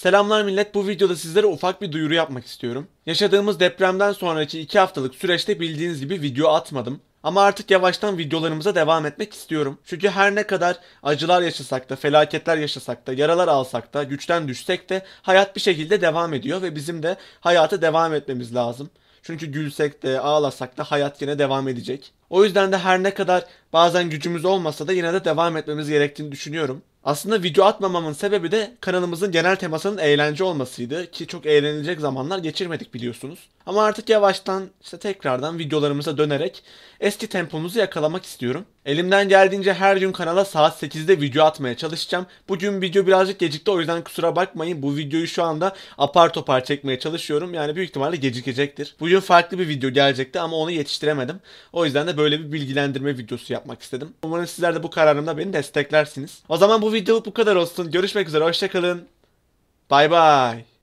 Selamlar millet bu videoda sizlere ufak bir duyuru yapmak istiyorum. Yaşadığımız depremden sonraki 2 haftalık süreçte bildiğiniz gibi video atmadım. Ama artık yavaştan videolarımıza devam etmek istiyorum. Çünkü her ne kadar acılar yaşasak da, felaketler yaşasak da, yaralar alsak da, güçten düşsek de hayat bir şekilde devam ediyor ve bizim de hayata devam etmemiz lazım. Çünkü gülsek de ağlasak da hayat yine devam edecek. O yüzden de her ne kadar bazen gücümüz olmasa da yine de devam etmemiz gerektiğini düşünüyorum. Aslında video atmamamın sebebi de kanalımızın genel temasının eğlence olmasıydı ki çok eğlenecek zamanlar geçirmedik biliyorsunuz. Ama artık yavaştan işte tekrardan videolarımıza dönerek eski tempomuzu yakalamak istiyorum. Elimden geldiğince her gün kanala saat 8'de video atmaya çalışacağım. Bugün video birazcık gecikti o yüzden kusura bakmayın. Bu videoyu şu anda apar topar çekmeye çalışıyorum. Yani büyük ihtimalle gecikecektir. Bugün farklı bir video gelecekti ama onu yetiştiremedim. O yüzden de böyle bir bilgilendirme videosu yapmak istedim. Umarım sizler de bu kararımda beni desteklersiniz. O zaman bu video bu kadar olsun. Görüşmek üzere hoşçakalın. Bay bay.